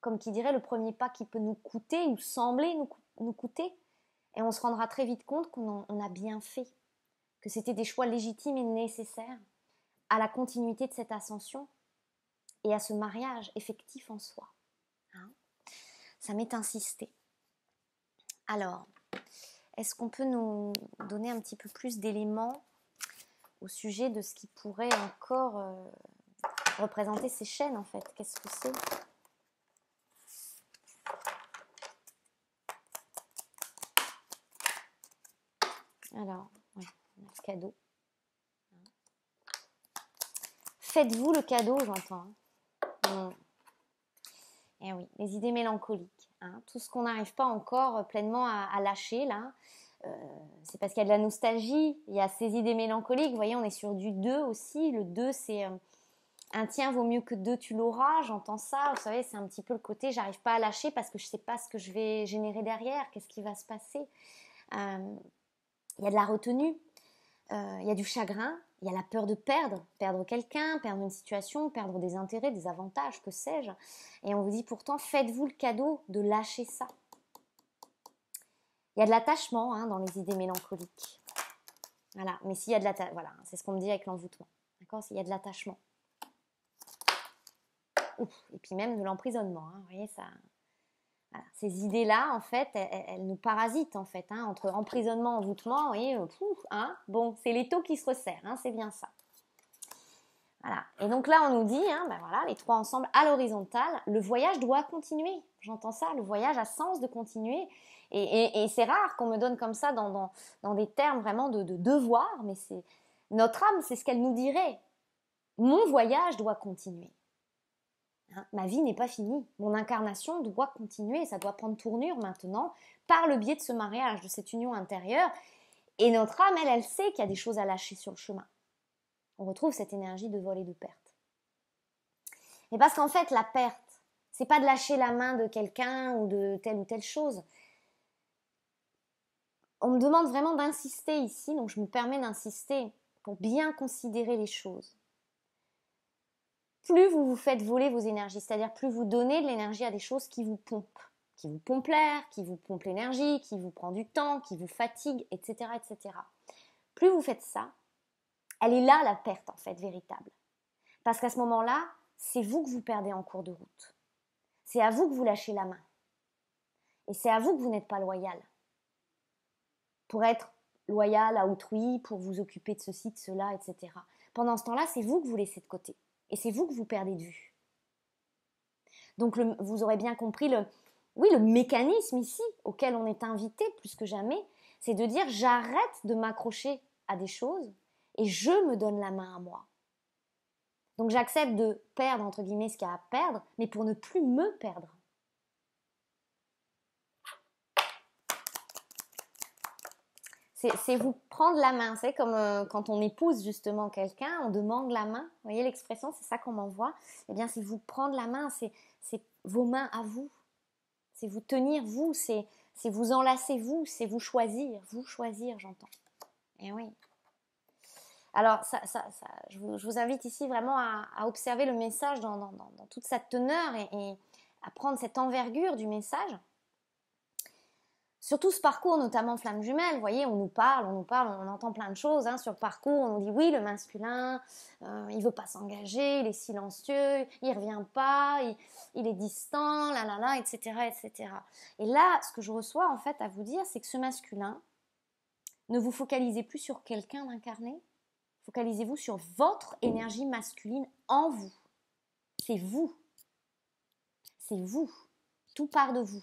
comme qui dirait, le premier pas qui peut nous coûter ou sembler nous, coûter. Et on se rendra très vite compte qu'on a bien fait, que c'était des choix légitimes et nécessaires à la continuité de cette ascension et à ce mariage effectif en soi. Hein Ça m'est insisté. Alors, est-ce qu'on peut nous donner un petit peu plus d'éléments au sujet de ce qui pourrait encore... Euh, représenter ces chaînes en fait. Qu'est-ce que c'est Alors, oui, cadeau. Faites-vous le cadeau, j'entends. Mm. Eh oui, les idées mélancoliques. Hein. Tout ce qu'on n'arrive pas encore euh, pleinement à, lâcher là. Euh, c'est parce qu'il y a de la nostalgie, il y a ces idées mélancoliques. Vous voyez, on est sur du 2 aussi. Le 2, c'est euh, un tien vaut mieux que deux, tu l'auras. J'entends ça. Vous savez, c'est un petit peu le côté, j'arrive pas à lâcher parce que je sais pas ce que je vais générer derrière, qu'est-ce qui va se passer. Euh, il y a de la retenue, euh, il y a du chagrin, il y a la peur de perdre, perdre quelqu'un, perdre une situation, perdre des intérêts, des avantages, que sais-je. Et on vous dit pourtant, faites-vous le cadeau de lâcher ça. Il y a de l'attachement hein, dans les idées mélancoliques. Voilà, mais s'il y a de l'attachement, voilà, c'est ce qu'on me dit avec l'envoûtement. D'accord S'il y a de l'attachement et puis même de l'emprisonnement. Hein, ça, Ces idées-là, en fait, elles, nous parasitent, en fait, hein, entre emprisonnement, envoûtement, et hein, bon, c'est l'étau qui se resserre, c'est bien ça. Voilà. Et donc là, on nous dit, ben voilà, les trois ensemble à l'horizontale, le voyage doit continuer. J'entends ça, le voyage a sens de continuer. Et, c'est rare qu'on me donne comme ça dans, des termes vraiment de, de devoir, mais c'est notre âme, c'est ce qu'elle nous dirait. Mon voyage doit continuer. Hein, ma vie n'est pas finie. Mon incarnation doit continuer, ça doit prendre tournure maintenant par le biais de ce mariage, de cette union intérieure. Et notre âme, elle, elle sait qu'il y a des choses à lâcher sur le chemin. On retrouve cette énergie de vol et de perte. Et parce qu'en fait, la perte, c'est pas de lâcher la main de quelqu'un ou de telle ou telle chose. On me demande vraiment d'insister ici, donc je me permets d'insister pour bien considérer les choses plus vous vous faites voler vos énergies, c'est-à-dire plus vous donnez de l'énergie à des choses qui vous pompent, qui vous pompent l'air, qui vous pompent l'énergie, qui vous prend du temps, qui vous fatigue, etc., etc. Plus vous faites ça, elle est là la perte en fait véritable. Parce qu'à ce moment-là, c'est vous que vous perdez en cours de route. C'est à vous que vous lâchez la main. Et c'est à vous que vous n'êtes pas loyal. Pour être loyal à autrui, pour vous occuper de ceci, de cela, etc. Pendant ce temps-là, c'est vous que vous laissez de côté. Et c'est vous que vous perdez de vue. Donc vous aurez bien compris le, oui, le mécanisme ici auquel on est invité plus que jamais, c'est de dire j'arrête de m'accrocher à des choses et je me donne la main à moi. Donc j'accepte de perdre, entre guillemets, ce qu'il y a à perdre, mais pour ne plus me perdre. C'est vous prendre la main. C'est comme euh, quand on épouse justement quelqu'un, on demande la main. Vous voyez l'expression, c'est ça qu'on m'envoie. Eh bien, c'est vous prendre la main, c'est vos mains à vous. C'est vous tenir vous, c'est vous enlacer vous, c'est vous choisir. Vous choisir, j'entends. Et eh oui. Alors, je, vous, invite ici vraiment à, observer le message dans, toute sa teneur et à prendre cette envergure du message tout ce parcours, notamment Flamme Jumelle, vous voyez, on nous parle, on nous parle, on entend plein de choses hein, sur le parcours, on nous dit oui, le masculin, il euh, il veut pas s'engager, il est silencieux, il revient pas, il, est distant, la la etc., etc. Et là, ce que je reçois en fait à vous dire, c'est que ce masculin, ne vous focalisez plus sur quelqu'un d'incarné, focalisez-vous sur votre énergie masculine en vous. C'est vous. C'est vous. Tout part de vous.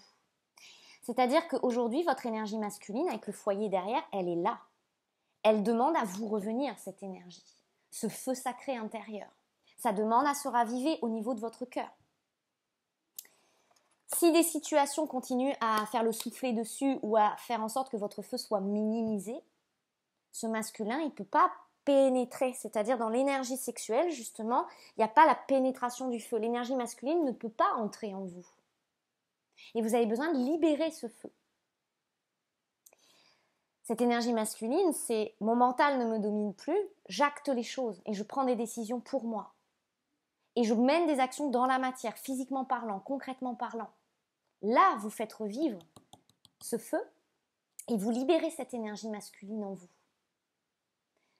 C'est-à-dire qu'aujourd'hui, votre énergie masculine, avec le foyer derrière, elle est là. Elle demande à vous revenir, cette énergie, ce feu sacré intérieur. Ça demande à se raviver au niveau de votre cœur. Si des situations continuent à faire le souffler dessus ou à faire en sorte que votre feu soit minimisé, ce masculin, il ne peut pas pénétrer. C'est-à-dire dans l'énergie sexuelle, justement, il n'y a pas la pénétration du feu. L'énergie masculine ne peut pas entrer en vous. Et vous avez besoin de libérer ce feu. Cette énergie masculine, c'est mon mental ne me domine plus, j'acte les choses et je prends des décisions pour moi. Et je mène des actions dans la matière, physiquement parlant, concrètement parlant. Là, vous faites revivre ce feu et vous libérez cette énergie masculine en vous.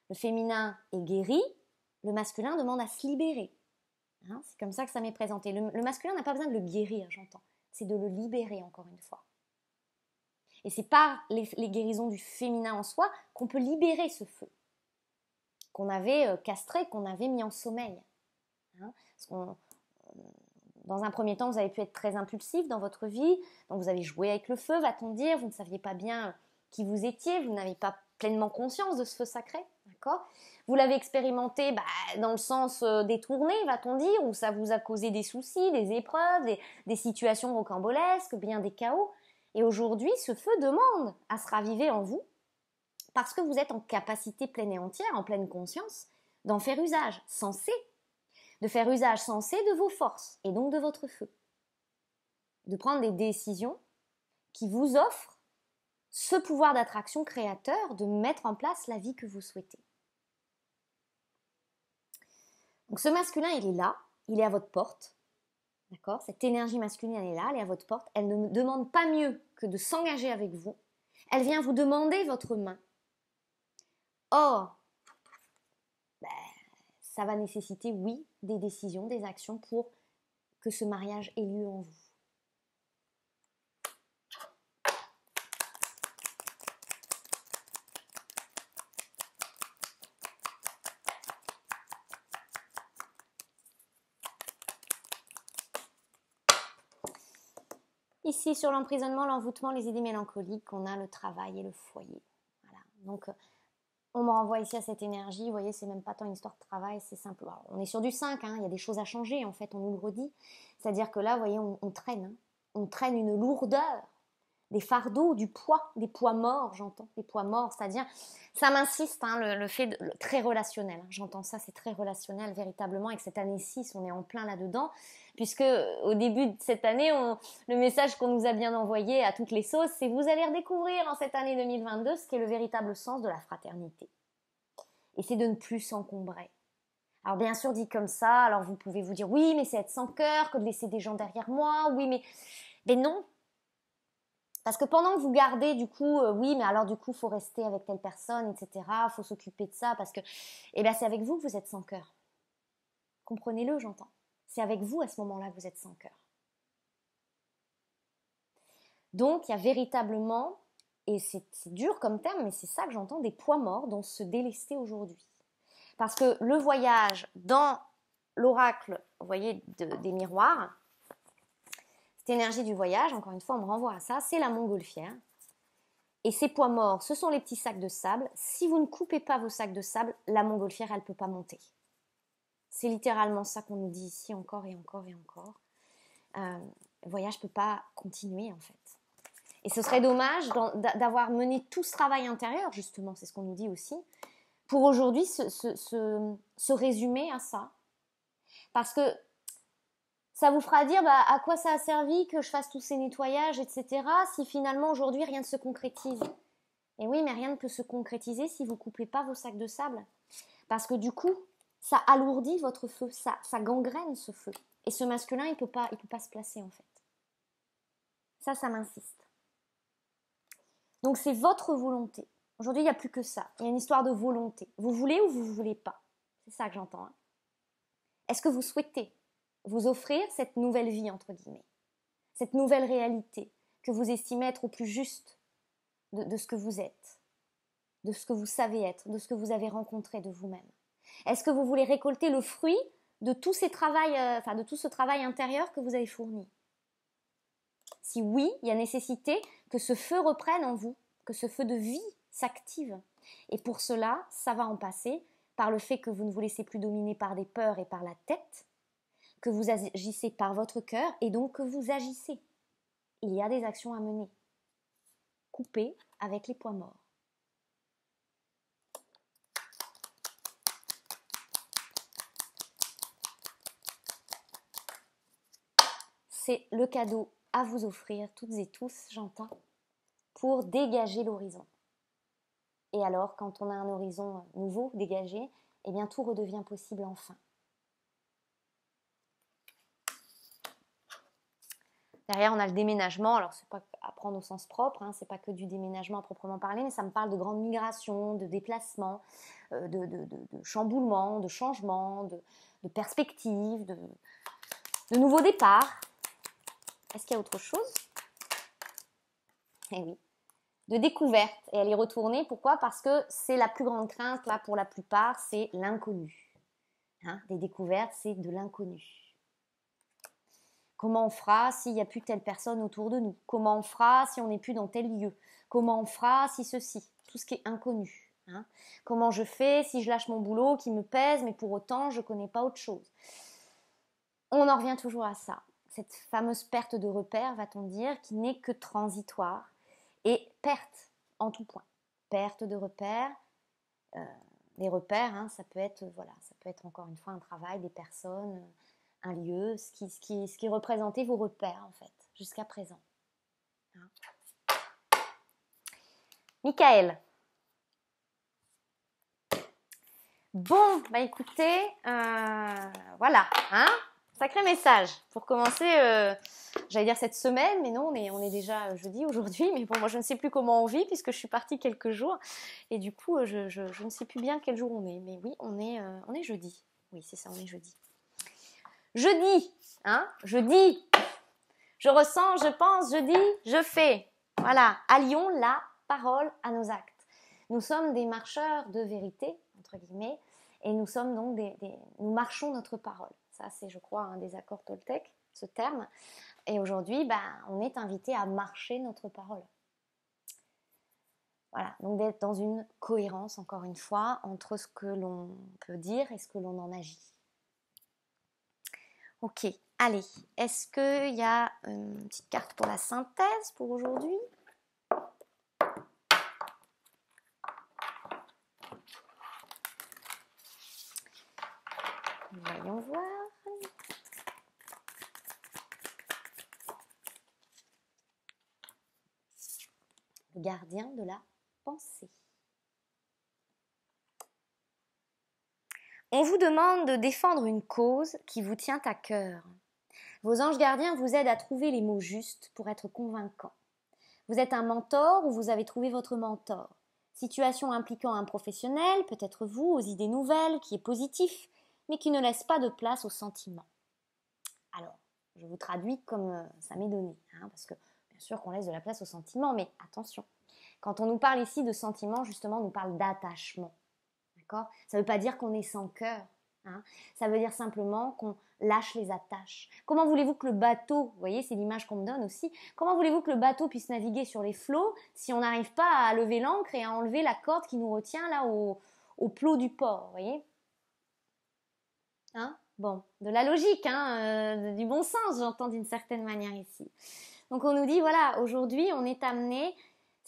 Le féminin est guéri, le masculin demande à se libérer. Hein, c'est comme ça que ça m'est présenté. le masculin n'a pas besoin de le guérir, j'entends c'est de le libérer encore une fois. Et c'est par les, guérisons du féminin en soi qu'on peut libérer ce feu qu'on avait euh, castré, qu'on avait mis en sommeil. Hein. dans un premier temps, vous avez pu être très impulsif dans votre vie, donc vous avez joué avec le feu, va-t-on dire, vous ne saviez pas bien qui vous étiez, vous n'avez pas pleinement conscience de ce feu sacré. Vous l'avez expérimenté bah, dans le sens euh, détourné, va-t-on dire, où ça vous a causé des soucis, des épreuves, des situations rocambolesques, bien des chaos. Et aujourd'hui, ce feu demande à se raviver en vous parce que vous êtes en capacité pleine et entière, en pleine conscience, d'en faire usage sensé, de faire usage sensé de vos forces et donc de votre feu, de prendre des décisions qui vous offrent ce pouvoir d'attraction créateur de mettre en place la vie que vous souhaitez. Donc ce masculin, il est là, il est à votre porte. D'accord Cette énergie masculine, elle est là, elle est à votre porte. Elle ne demande pas mieux que de s'engager avec vous. Elle vient vous demander votre main. Or, ben, ça va nécessiter, oui, des décisions, des actions pour que ce mariage ait lieu en vous. ici sur l'emprisonnement, l'envoûtement, les idées mélancoliques, qu'on a le travail et le foyer. Voilà. Donc, euh, on me renvoie ici à cette énergie. Vous voyez, c'est même pas tant une histoire de travail, c'est simple. on est sur du 5, hein, il y a des choses à changer, en fait, on nous le redit. C'est-à-dire que là, vous voyez, on, traîne. Hein. On traîne une lourdeur des fardeaux, du poids, des poids morts, j'entends, des poids morts, c'est-à-dire, ça m'insiste, hein, le, fait très relationnel, hein, j'entends ça, c'est très relationnel véritablement, avec cette année 6, on est en plein là-dedans, puisque au début de cette année, le message qu'on nous a bien envoyé à toutes les sauces, c'est vous allez redécouvrir en cette année 2022 ce qu'est le véritable sens de la fraternité. Et c'est de ne plus s'encombrer. Alors bien sûr, dit comme ça, alors vous pouvez vous dire oui, mais c'est être sans cœur que de laisser des gens derrière moi, oui, mais... Mais non, parce que pendant que vous gardez, du coup, euh, oui, mais alors du coup, faut rester avec telle personne, etc. Faut s'occuper de ça parce que, eh bien, c'est avec vous que vous êtes sans cœur. Comprenez-le, j'entends. C'est avec vous à ce moment-là que vous êtes sans cœur. Donc, il y a véritablement, et c'est dur comme terme, mais c'est ça que j'entends, des poids morts dont se délester aujourd'hui. Parce que le voyage dans l'oracle, vous voyez, des miroirs, énergie du voyage, encore une fois, on me renvoie à ça, c'est la montgolfière. Et ces poids morts, ce sont les petits sacs de sable. Si vous ne coupez pas vos sacs de sable, la montgolfière, elle ne peut pas monter. C'est littéralement ça qu'on nous dit ici encore et encore et encore. Euh, voyage ne peut pas continuer en fait. Et ce serait dommage d'avoir mené tout ce travail intérieur, justement, c'est ce qu'on nous dit aussi, pour aujourd'hui se, se résumer à ça. Parce que ça vous fera dire bah, à quoi ça a servi que je fasse tous ces nettoyages, etc., si finalement aujourd'hui rien ne se concrétise. Et oui, mais rien ne peut se concrétiser si vous ne coupez pas vos sacs de sable. Parce que du coup, ça alourdit votre feu, ça, gangrène ce feu. Et ce masculin, il ne peut, pas, peut pas se placer en fait. Ça, ça m'insiste. Donc c'est votre volonté. Aujourd'hui, il n'y a plus que ça. Il y a une histoire de volonté. Vous voulez ou vous ne voulez pas C'est ça que j'entends. Hein. Est-ce que vous souhaitez vous offrir cette nouvelle vie, entre guillemets, cette nouvelle réalité que vous estimez être au plus juste de, ce que vous êtes, de ce que vous savez être, de ce que vous avez rencontré de vous-même. Est-ce que vous voulez récolter le fruit de ces euh, de tout ce travail intérieur que vous avez fourni Si oui, il y a nécessité que ce feu reprenne en vous, que ce feu de vie s'active. Et pour cela, ça va en passer par le fait que vous ne vous laissez plus dominer par des peurs et par la tête, que vous agissez par votre cœur et donc que vous agissez. Il y a des actions à mener. Coupez avec les poids morts. C'est le cadeau à vous offrir, toutes et tous, j'entends, pour dégager l'horizon. Et alors, quand on a un horizon nouveau, dégagé, eh bien tout redevient possible enfin. Derrière, on a le déménagement. Alors, c'est pas à prendre au sens propre, Ce hein. c'est pas que du déménagement à proprement parler, mais ça me parle de grandes migrations, de déplacements, euh, de, de, chamboulements, de changements, de, perspectives, de, nouveaux départs. Est-ce qu'il y a autre chose Eh oui. De découverte. Et elle est retournée. Pourquoi Parce que c'est la plus grande crainte, là, pour la plupart, c'est l'inconnu. Hein Des découvertes, c'est de l'inconnu. Comment on fera s'il n'y a plus telle personne autour de nous Comment on fera si on n'est plus dans tel lieu Comment on fera si ceci Tout ce qui est inconnu. Hein. Comment je fais si je lâche mon boulot qui me pèse, mais pour autant je ne connais pas autre chose On en revient toujours à ça. Cette fameuse perte de repère, va-t-on dire, qui n'est que transitoire et perte en tout point. Perte de euh, repères. les hein, repères, ça peut être voilà, ça peut être encore une fois un travail, des personnes, un lieu, ce qui, ce qui, ce qui représentait vos repères en fait, jusqu'à présent. Hein. Michael. Bon, bah écoutez, euh, voilà, un hein. Sacré message pour commencer, euh, j'allais dire cette semaine, mais non, on est, on est déjà euh, jeudi aujourd'hui, mais bon, moi je ne sais plus comment on vit puisque je suis partie quelques jours et du coup je, ne sais plus bien quel jour on est, mais oui, on est, on est jeudi. Oui, c'est ça, on est jeudi. Je dis, hein, je dis, je ressens, je pense, je dis, je fais. Voilà, allions la parole à nos actes. Nous sommes des marcheurs de vérité, entre guillemets, et nous sommes donc des, nous marchons notre parole. Ça, c'est, je crois, un des accords Toltec, ce terme. Et aujourd'hui, ben, on est invité à marcher notre parole. Voilà, donc d'être dans une cohérence, encore une fois, entre ce que l'on peut dire et ce que l'on en agit. Ok, allez, est-ce qu'il y a euh, une petite carte pour la synthèse pour aujourd'hui Voyons voir. Le gardien de la pensée. On vous demande de défendre une cause qui vous tient à cœur. Vos anges gardiens vous aident à trouver les mots justes pour être convaincants. Vous êtes un mentor ou vous avez trouvé votre mentor. Situation impliquant un professionnel, peut-être vous, aux idées nouvelles, qui est positif, mais qui ne laisse pas de place aux sentiments. Alors, je vous traduis comme euh, ça m'est donné, hein, parce que bien sûr qu'on laisse de la place aux sentiments, mais attention. Quand on nous parle ici de sentiments, justement, on nous parle d'attachement. Ça ne veut pas dire qu'on est sans cœur. Hein. ça veut dire simplement qu'on lâche les attaches. Comment voulez-vous que le bateau, voyez, c'est l'image qu'on me donne aussi, comment voulez-vous que le bateau puisse naviguer sur les flots si on n'arrive pas à lever l'ancre et à enlever la corde qui nous retient là au, plot du port, voyez hein? Bon, de la logique, hein, euh, du bon sens, j'entends d'une certaine manière ici. Donc on nous dit, voilà, aujourd'hui on est amené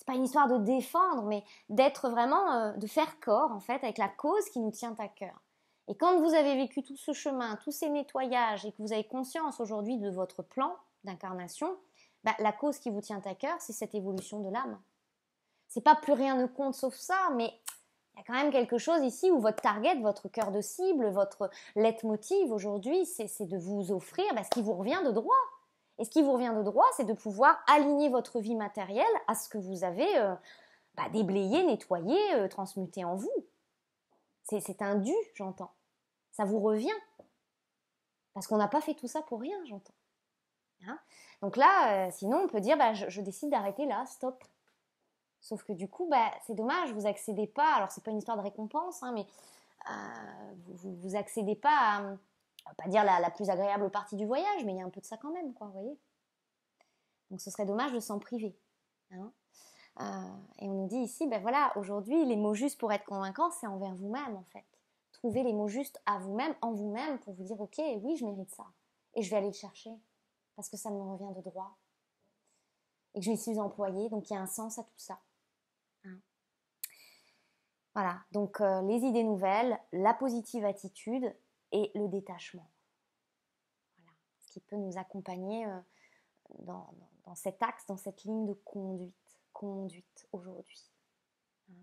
c'est pas une histoire de défendre, mais d'être vraiment, euh, de faire corps en fait avec la cause qui nous tient à cœur. Et quand vous avez vécu tout ce chemin, tous ces nettoyages et que vous avez conscience aujourd'hui de votre plan d'incarnation, bah, la cause qui vous tient à cœur, c'est cette évolution de l'âme. C'est pas plus rien ne compte sauf ça, mais il y a quand même quelque chose ici où votre target, votre cœur de cible, votre leitmotiv aujourd'hui, c'est de vous offrir bah, ce qui vous revient de droit et ce qui vous revient de droit, c'est de pouvoir aligner votre vie matérielle à ce que vous avez euh, bah, déblayé, nettoyé, euh, transmuté en vous. C'est un dû, j'entends. Ça vous revient. Parce qu'on n'a pas fait tout ça pour rien, j'entends. Hein Donc là, euh, sinon, on peut dire, bah, je, décide d'arrêter là, stop. Sauf que du coup, bah, c'est dommage, vous accédez pas, alors c'est pas une histoire de récompense, hein, mais vous, vous, accédez pas à va pas dire la, plus agréable partie du voyage, mais il y a un peu de ça quand même, quoi, vous voyez. Donc ce serait dommage de s'en priver. Hein. Euh, et on nous dit ici, ben voilà, aujourd'hui, les mots justes pour être convaincant, c'est envers vous-même, en fait. Trouvez les mots justes à vous-même, en vous-même, pour vous dire, ok, oui, je mérite ça. Et je vais aller le chercher, parce que ça me revient de droit. Et que je m'y suis employée, donc il y a un sens à tout ça. Hein. voilà, donc euh, les idées nouvelles, la positive attitude, et le détachement. Voilà, ce qui peut nous accompagner euh, dans, cet axe, dans cette ligne de conduite, conduite aujourd'hui. Hein.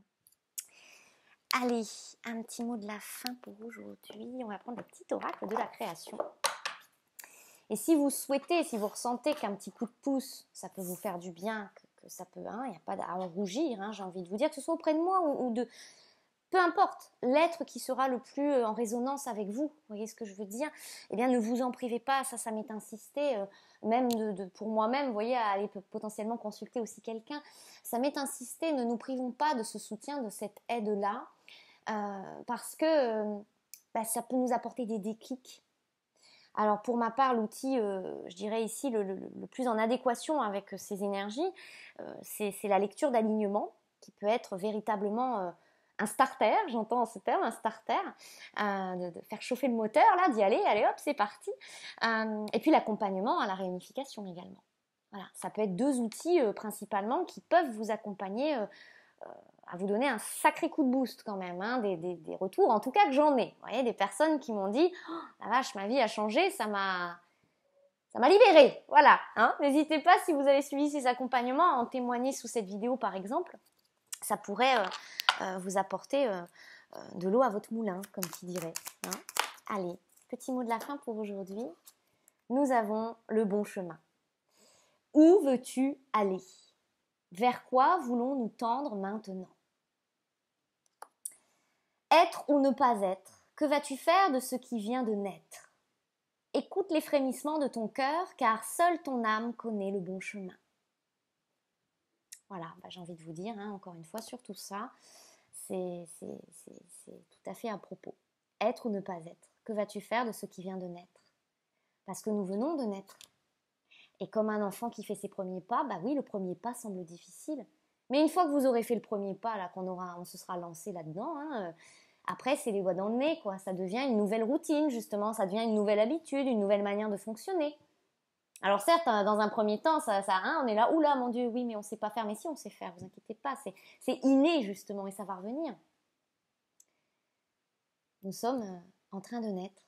Allez, un petit mot de la fin pour aujourd'hui. On va prendre le petit oracle de la création. Et si vous souhaitez, si vous ressentez qu'un petit coup de pouce, ça peut vous faire du bien, que, ça peut, hein, il n'y a pas à rougir, hein, j'ai envie de vous dire, que ce soit auprès de moi ou de, peu importe l'être qui sera le plus euh, en résonance avec vous, vous voyez ce que je veux dire Eh bien, ne vous en privez pas, ça, ça m'est insisté, euh, même de, pour moi-même, vous voyez, à aller potentiellement consulter aussi quelqu'un, ça m'est insisté, ne nous privons pas de ce soutien, de cette aide-là, euh, parce que bah, ça peut nous apporter des déclics. Alors pour ma part, l'outil, je dirais ici, le, plus en adéquation avec ces énergies, c'est la lecture d'alignement, qui peut être véritablement un starter, j'entends ce terme, un starter, euh, de, faire chauffer le moteur, là, d'y aller, allez hop, c'est parti. Euh, et puis l'accompagnement à la réunification également. Voilà, ça peut être deux outils euh, principalement qui peuvent vous accompagner à vous donner un sacré coup de boost quand même, hein, des, retours, en tout cas que j'en ai. Vous voyez, des personnes qui m'ont dit oh, la vache, ma vie a changé, ça m'a. Ça m'a libéré, voilà. Hein, n'hésitez pas si vous avez suivi ces accompagnements à en témoigner sous cette vidéo par exemple. Ça pourrait euh, vous apporter euh, euh, de l'eau à votre moulin, comme tu dirais. Hein. Allez, petit mot de la fin pour aujourd'hui. Nous avons le bon chemin. Où veux-tu aller Vers quoi voulons-nous tendre maintenant Être ou ne pas être Que vas-tu faire de ce qui vient de naître Écoute les frémissements de ton cœur, car seule ton âme connaît le bon chemin. Voilà, bah, j'ai envie de vous dire, hein, encore une fois, sur tout ça c'est tout à fait à propos. Être ou ne pas être Que vas-tu faire de ce qui vient de naître Parce que nous venons de naître. Et comme un enfant qui fait ses premiers pas, bah oui, le premier pas semble difficile. Mais une fois que vous aurez fait le premier pas, là, qu'on aura, on se sera lancé là-dedans, hein, euh, après, c'est les voies dans le nez, quoi. Ça devient une nouvelle routine, justement. Ça devient une nouvelle habitude, une nouvelle manière de fonctionner. Alors certes, hein, dans un premier temps, ça, hein, on est là, oula, mon Dieu, oui, mais on ne sait pas faire, mais si, on sait faire, vous inquiétez pas, c'est inné justement, et ça va revenir. Nous sommes euh, en train de naître.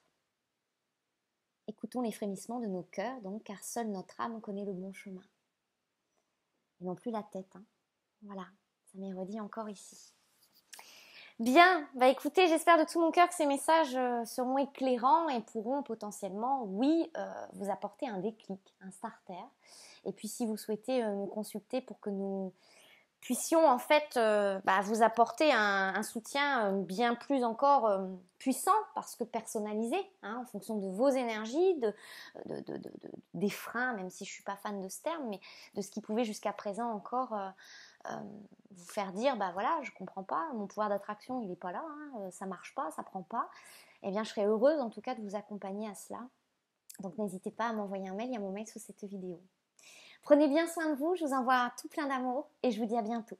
Écoutons les frémissements de nos cœurs, donc, car seule notre âme connaît le bon chemin. Et non plus la tête. Hein. Voilà, ça m'est redit encore ici. Bien, bah écoutez, j'espère de tout mon cœur que ces messages euh, seront éclairants et pourront potentiellement, oui, euh, vous apporter un déclic, un starter. Et puis si vous souhaitez me euh, consulter pour que nous puissions en fait bah, vous apporter un, soutien bien plus encore puissant parce que personnalisé hein, en fonction de vos énergies, de, des freins, même si je suis pas fan de ce terme, mais de ce qui pouvait jusqu'à présent encore euh, vous faire dire, bah voilà, je comprends pas, mon pouvoir d'attraction, il n'est pas là, hein, euh, ça marche pas, ça prend pas, et eh bien, je serais heureuse en tout cas de vous accompagner à cela. Donc, n'hésitez pas à m'envoyer un mail, il y a mon mail sous cette vidéo. Prenez bien soin de vous, je vous envoie tout plein d'amour et je vous dis à bientôt.